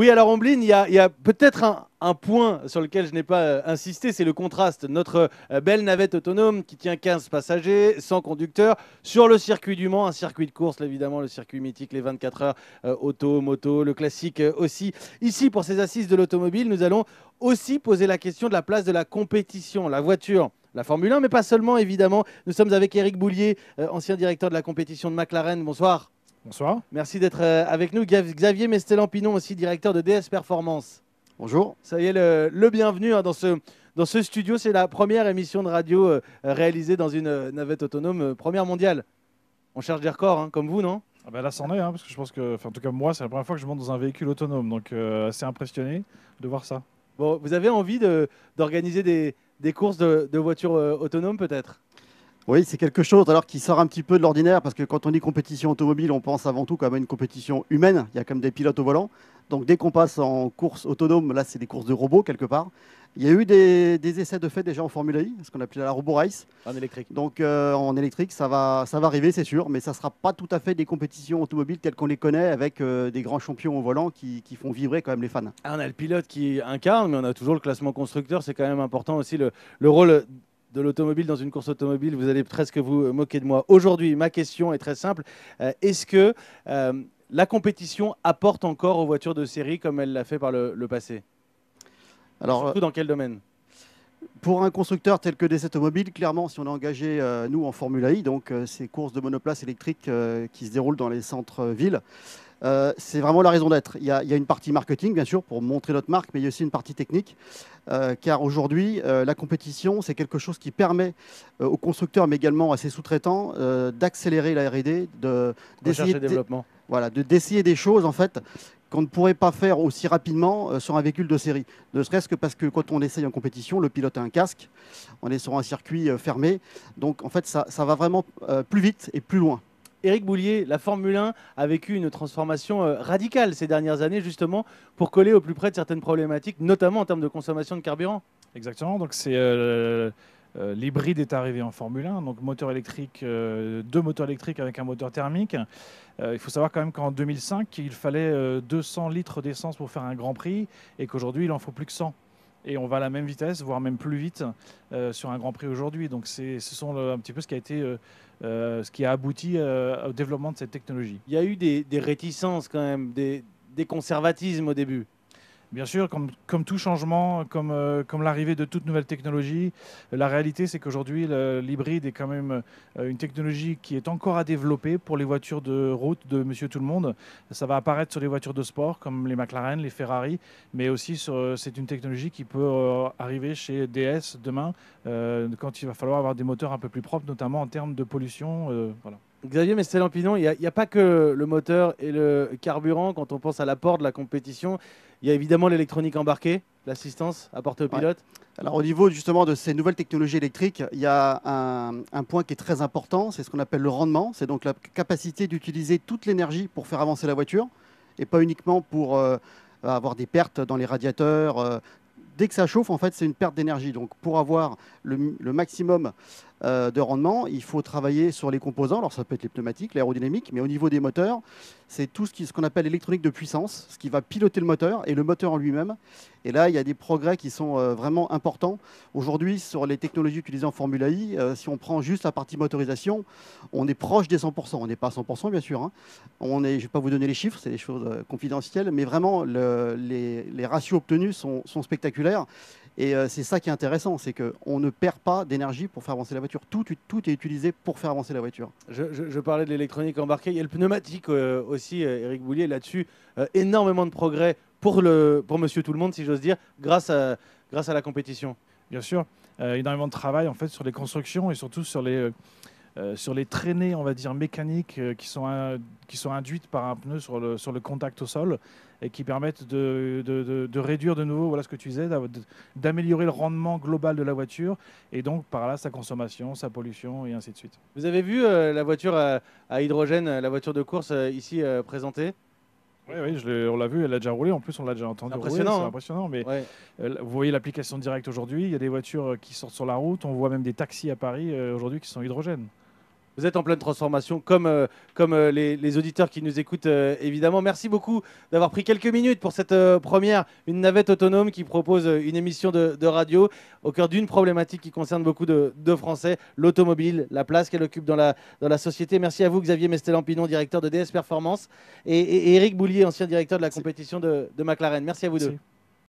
Oui, alors Omblin, il y a, peut-être un, point sur lequel je n'ai pas euh, insisté, c'est le contraste. Notre euh, belle navette autonome qui tient 15 passagers, sans conducteur, sur le circuit du Mans, un circuit de course, évidemment, le circuit mythique, les 24 heures euh, auto, moto, le classique aussi. Ici, pour ces assises de l'automobile, nous allons aussi poser la question de la place de la compétition, la voiture la Formule 1, mais pas seulement, évidemment. Nous sommes avec Eric Boulier, ancien directeur de la compétition de McLaren. Bonsoir. Bonsoir. Merci d'être euh, avec nous. Xavier Mestelampinon, aussi directeur de DS Performance. Bonjour. Ça y est, le, bienvenu hein, dans ce, studio. C'est la première émission de radio euh, réalisée dans une euh, navette autonome, première mondiale. On cherche des records, hein, comme vous, non ah ben Là, c'en est, hein, parce que je pense que, en tout cas, moi, c'est la première fois que je monte dans un véhicule autonome. Donc, c'est assez impressionné de voir ça. vous avez envie d'organiser des, courses de, de voitures autonomes, peut-être oui, c'est quelque chose alors qui sort un petit peu de l'ordinaire parce que quand on dit compétition automobile, on pense avant tout quand même à une compétition humaine. Il y a quand même des pilotes au volant. Donc dès qu'on passe en course autonome, là c'est des courses de robots quelque part. Il y a eu des, essais de fait déjà en Formule 1, e, ce qu'on appelle la Robo Race. En électrique. Donc euh, en électrique, ça va, ça va arriver, c'est sûr, mais ça ne sera pas tout à fait des compétitions automobiles telles qu'on les connaît, avec euh, des grands champions au volant qui, font vibrer quand même les fans. Ah, on a le pilote qui incarne, mais on a toujours le classement constructeur. C'est quand même important aussi le rôle de l'automobile dans une course automobile, vous allez presque vous moquer de moi. Aujourd'hui, ma question est très simple. Euh, est-ce que euh, la compétition apporte encore aux voitures de série comme elle l'a fait par le, passé Alors, Surtout dans quel domaine pour un constructeur tel que DC Automobile, clairement, si on a engagé, euh, nous, en Formule I, e, donc ces courses de monoplace électrique qui se déroulent dans les centres-villes, euh, c'est vraiment la raison d'être. Il, y a une partie marketing, bien sûr, pour montrer notre marque, mais il y a aussi une partie technique, euh, car aujourd'hui, euh, la compétition, c'est quelque chose qui permet aux constructeurs, mais également à ses sous-traitants, d'accélérer la R&D, de d'essayer Voilà, de des choses en fait qu'on ne pourrait pas faire aussi rapidement sur un véhicule de série. Ne serait-ce que parce que quand on essaye en compétition, le pilote a un casque, on est sur un circuit fermé. Donc en fait, ça va vraiment plus vite et plus loin. Éric Boulier, la Formule 1 a vécu une transformation euh, radicale ces dernières années, justement, pour coller au plus près de certaines problématiques, notamment en termes de consommation de carburant. Exactement. Donc, c'est. Euh, euh, l'hybride est arrivé en Formule 1, donc moteur électrique, deux moteurs électriques avec un moteur thermique. il faut savoir quand même qu'en 2005, il fallait 200 litres d'essence pour faire un Grand Prix et qu'aujourd'hui, il en faut plus que 100 et on va à la même vitesse, voire même plus vite euh, sur un Grand Prix aujourd'hui. Donc c'est, ce sont un petit peu ce qui a été, euh, euh, ce qui a abouti au développement de cette technologie. Il y a eu des, réticences quand même, des conservatismes au début. Bien sûr, comme, tout changement, euh, comme, l'arrivée de toute nouvelle technologie, la réalité c'est qu'aujourd'hui l'hybride est quand même euh, une technologie qui est encore à développer pour les voitures de route de Monsieur Tout le Monde. Ça va apparaître sur les voitures de sport comme les McLaren, les Ferrari, mais aussi euh, c'est une technologie qui peut arriver chez DS demain quand il va falloir avoir des moteurs un peu plus propres, notamment en termes de pollution. voilà. mais c'est lampinon il n'y a, pas que le moteur et le carburant quand on pense à l'apport de la compétition. Il y a évidemment l'électronique embarquée, l'assistance apportée au pilote. Alors au niveau justement de ces nouvelles technologies électriques, il y a un, point qui est très important, c'est ce qu'on appelle le rendement, c'est donc la capacité d'utiliser toute l'énergie pour faire avancer la voiture et pas uniquement pour euh, avoir des pertes dans les radiateurs. Euh. dès que ça chauffe, en fait, c'est une perte d'énergie. Donc pour avoir le maximum euh, de rendement. Il faut travailler sur les composants. Alors, ça peut être les pneumatiques, l'aérodynamique, mais au niveau des moteurs, c'est tout ce qu'on ce appelle l'électronique de puissance, ce qui va piloter le moteur et le moteur en lui-même. Et là, il y a des progrès qui sont euh, vraiment importants. Aujourd'hui, sur les technologies utilisées en Formule I, euh, si on prend juste la partie motorisation, on est proche des 100%. On n'est pas à 100%, bien sûr. Hein. On est, je ne vais pas vous donner les chiffres, c'est des choses confidentielles, mais vraiment, les, ratios obtenus sont spectaculaires. Et euh, c'est ça qui est intéressant, c'est qu'on ne perd pas d'énergie pour faire avancer la voiture. Tout, tout est utilisé pour faire avancer la voiture. Je, parlais de l'électronique embarquée. Il y a le pneumatique euh, aussi, Eric euh, Boulier, là-dessus. énormément de progrès pour, le, pour monsieur tout le monde, si j'ose dire, grâce à, grâce à la compétition. Bien sûr. énormément de travail en fait sur les constructions et surtout sur les euh, sur les traînées, on va dire, mécaniques euh, qui, sont, euh, qui sont induites par un pneu sur le, sur le contact au sol et qui permettent de, réduire de nouveau, voilà ce que tu disais, d'améliorer le rendement global de la voiture et donc par là sa consommation, sa pollution et ainsi de suite. Vous avez vu la voiture à, hydrogène, la voiture de course ici présentée oui, on l'a vu, elle a déjà roulé. En plus, on l'a déjà entendu. Impressionnant. C'est hein. impressionnant. Mais vous voyez l'application directe aujourd'hui. Il y a des voitures qui sortent sur la route. On voit même des taxis à Paris aujourd'hui qui sont hydrogènes. Vous êtes en pleine transformation, comme, euh, comme euh, les, auditeurs qui nous écoutent, euh, évidemment. Merci beaucoup d'avoir pris quelques minutes pour cette première, une navette autonome qui propose une émission de, radio au cœur d'une problématique qui concerne beaucoup de, Français, l'automobile, la place qu'elle occupe dans la, dans la société. Merci à vous, Xavier Mestelampinon, directeur de DS Performance, et, Eric Boulier, ancien directeur de la compétition de, McLaren. Merci à vous deux.